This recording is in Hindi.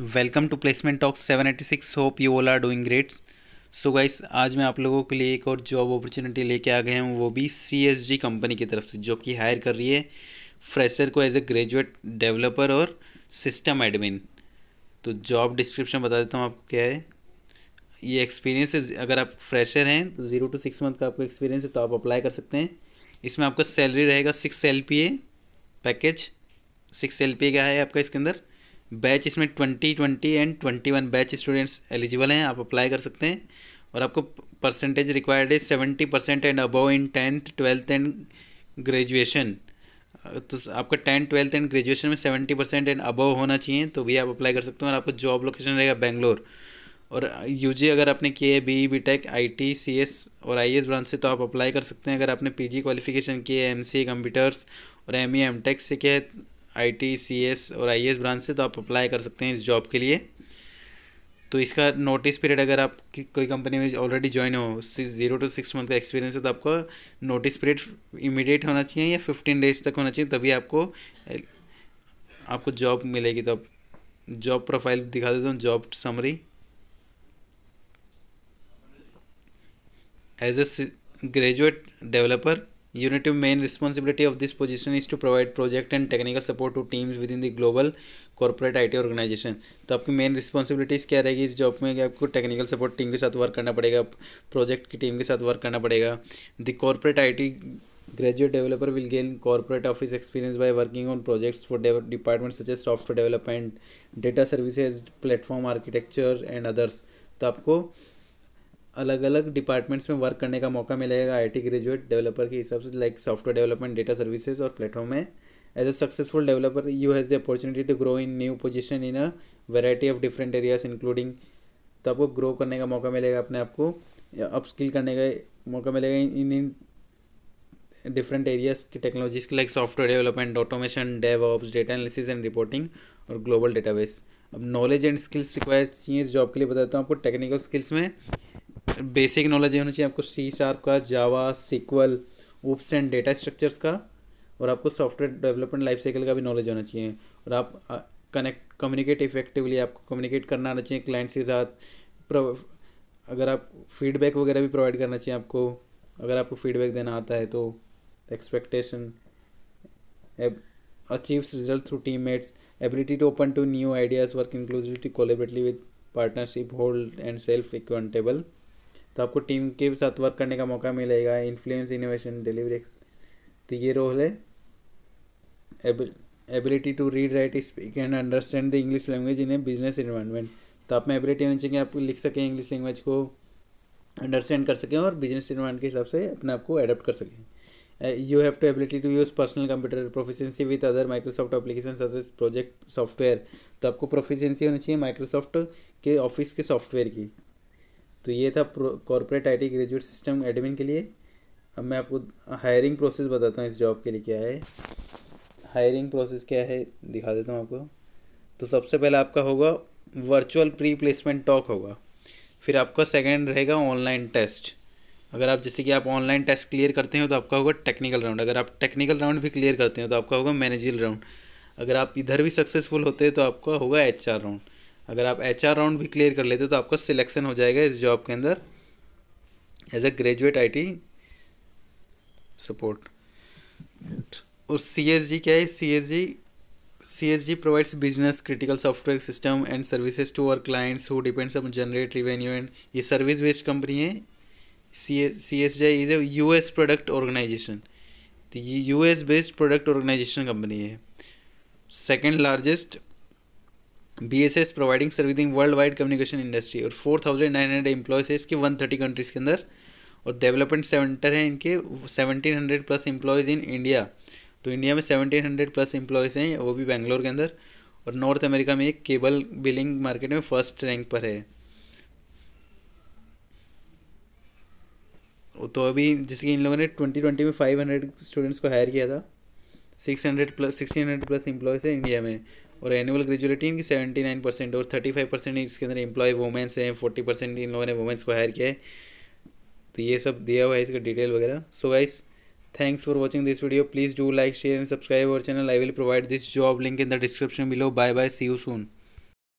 welcome to placement talks 786 hope you all are doing great so guys आज मैं आप लोगों के लिए एक और जॉब अपॉर्चुनिटी लेके आ गए हूँ वो भी सी कंपनी की तरफ से जो कि हायर कर रही है फ्रेशर को एज ए ग्रेजुएट डेवलपर और सिस्टम एडमिन तो जॉब डिस्क्रिप्शन बता देता हूँ आपको क्या है ये एक्सपीरियंस है अगर आप फ्रेशर हैं तो ज़ीरो टू सिक्स मंथ का आपका एक्सपीरियंस है तो आप अप्लाई कर सकते हैं इसमें आपका सैलरी रहेगा six L package six L का है आपका इसके अंदर बैच इसमें twenty twenty and twenty one batch students eligible हैं आप अप्लाई कर सकते हैं और आपको परसेंटेज रिक्वायर्ड है seventy percent and above in tenth twelfth and graduation तो आपका टेंथ ट्वेल्थ एंड ग्रेजुएशन में सेवेंटी परसेंट एंड अबव होना चाहिए तो भी आप अप्लाई कर सकते हैं और आपको जॉब लोकेशन रहेगा बेंगलोर और यूजी अगर आपने किए है B B tech I T C S और आई एस ब्रांच से तो आप अप्लाई कर सकते हैं अगर आपने पी जी क्वालिफिकेशन किए एम सी कंप्यूटर्स और एम ई एम टेक से किया है आई टी सी एस और आई एस ब्रांच से तो आप अप्लाई कर सकते हैं इस जॉब के लिए तो इसका नोटिस पीरियड अगर आप कोई कंपनी में ऑलरेडी ज्वाइन हो जीरो टू सिक्स मंथ का एक्सपीरियंस है तो आपको नोटिस पीरियड इमीडिएट होना चाहिए या फिफ्टीन डेज तक होना चाहिए तभी आपको आपको जॉब मिलेगी तो आप जॉब प्रोफाइल दिखा देता हूँ job summary as a graduate developer unit main responsibility of this position is to provide project and technical support to teams within the global corporate I T organization तो आपकी मेन रिस्पॉन्सिबिलिटीज़ क्या रहेगी इस जॉब में कि आपको टेक्निकल सपोर्ट टीम के साथ वर्क करना पड़ेगा प्रोजेक्ट की टीम के साथ वर्क करना पड़ेगा the corporate I T graduate developer will gain corporate office experience by working on projects for department such as software development data services platform architecture and others तो आपको अलग अलग डिपार्टमेंट्स में वर्क करने का मौका मिलेगा आईटी ग्रेजुएट डेवलपर के हिसाब से like software development data services और प्लेटफॉर्म में as a successful developer you has the opportunity to grow in new position in a variety of different areas including तो आपको ग्रो करने का मौका मिलेगा अपने आप को अप स्किल करने का मौका मिलेगा इन इन डिफरेंट एरियाज की technologies like software development automation dev ops data analysis and reporting और ग्लोबल डेटाबेस अब नॉलेज एंड स्किल्स रिक्वायर चाहिए इस जॉब के लिए बताता हूँ आपको टेक्निकल स्किल्स में बेसिक नॉलेज ये होना चाहिए आपको सी शार्प का Java SQL OOPS and data structures का और आपको सॉफ्टवेयर डेवलपमेंट लाइफ साइकिल का भी नॉलेज होना चाहिए और आप कनेक्ट कम्युनिकेट इफेक्टिवली आपको कम्युनिकेट करना आना चाहिए क्लाइंट्स के साथ अगर आप फीडबैक वगैरह भी प्रोवाइड करना चाहिए आपको अगर आपको फीडबैक देना आता है तो expectation achieve result through team mates ability to open to new ideas work inclusively collaboratively with partnership hold and self accountable तो आपको टीम के साथ वर्क करने का मौका मिलेगा इन्फ्लुएंस इनोवेशन डिलीवरी तो ये रोल है ability to read write speak and understand the English language in a business environment तो आप में एबिलिटी होनी चाहिए आप लिख सकें इंग्लिश लैंग्वेज को अंडरस्टैंड कर सकें और बिजनेस इन्वायरमेंट के हिसाब से अपने आप को अडेप्ट कर सकें you have to ability to use personal computer proficiency with other Microsoft application project software तो आपको प्रोफिशेंसी होनी चाहिए माइक्रोसॉफ्ट के ऑफिस के सॉफ्टवेयर की तो ये था corporate IT graduate system admin के लिए अब मैं आपको हायरिंग प्रोसेस बताता हूँ इस जॉब के लिए क्या है हायरिंग प्रोसेस क्या है दिखा देता हूँ आपको तो सबसे पहले आपका होगा वर्चुअल प्री प्लेसमेंट टॉक होगा फिर आपका सेकेंड रहेगा ऑनलाइन टेस्ट अगर आप जैसे कि आप ऑनलाइन टेस्ट क्लियर करते हैं तो आपका होगा टेक्निकल राउंड अगर आप टेक्निकल राउंड भी क्लियर करते हैं तो आपका होगा मैनेजियल राउंड अगर आप इधर भी सक्सेसफुल होते हैं तो आपका होगा एच राउंड अगर आप एच आर राउंड भी क्लियर कर लेते हो तो आपका सिलेक्शन हो जाएगा इस जॉब के अंदर as a graduate I T support और सी एस जी क्या है C S G C S G provides business critical software system and services to our clients who depends on generate revenue and ये सर्विस बेस्ड कंपनी है C S C S G is a U S product organization तो ये U S based product organization company है second largest B S S providing in world wide communication industry और four thousand nine hundred employees है इसके वन थर्टी कंट्रीज़ के अंदर और डेवलपमेंट सेंटर है इनके seventeen hundred plus employees in India तो इंडिया में सेवनटीन हंड्रेड प्लस एम्प्लॉयज़ हैं वो भी बेंगलोर के अंदर और नॉर्थ अमेरिका में एक केबल बिलिंग मार्केट में फर्स्ट रैंक पर है तो अभी जिसकी इन लोगों ने ट्वेंटी ट्वेंटी में फाइव हंड्रेड स्टूडेंट्स को हायर किया था six hundred plus sixteen hundred plus employees है इंडिया में और एनुअल ग्रेजुएटी इनकी सेवेंटी नाइन परसेंट और थर्टी फाइव परसेंट इसके अंदर इम्प्लॉय वुमेंस हैं फोर्टी परसेंट इन लोगों ने वुमेंस को हायर किया है तो ये सब दिया हुआ है इसका डिटेल वगैरह so guys thanks for watching this video please do like share and subscribe our channel I will provide this job link in the description below bye bye see you soon